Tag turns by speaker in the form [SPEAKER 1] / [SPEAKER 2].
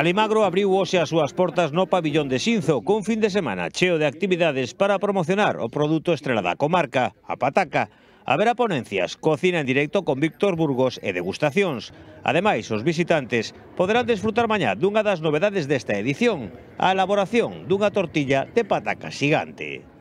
[SPEAKER 1] Alimagro abriu hoxe as súas portas no pabillón de Xinzo cun fin de semana cheo de actividades para promocionar o produto estrela da comarca, a pataca. Haberá ponencias, cocina en directo con Víctor Burgos e degustacións. Ademais, os visitantes poderán desfrutar mañá dunha das novedades desta edición, a elaboración dunha tortilla de pataca xigante.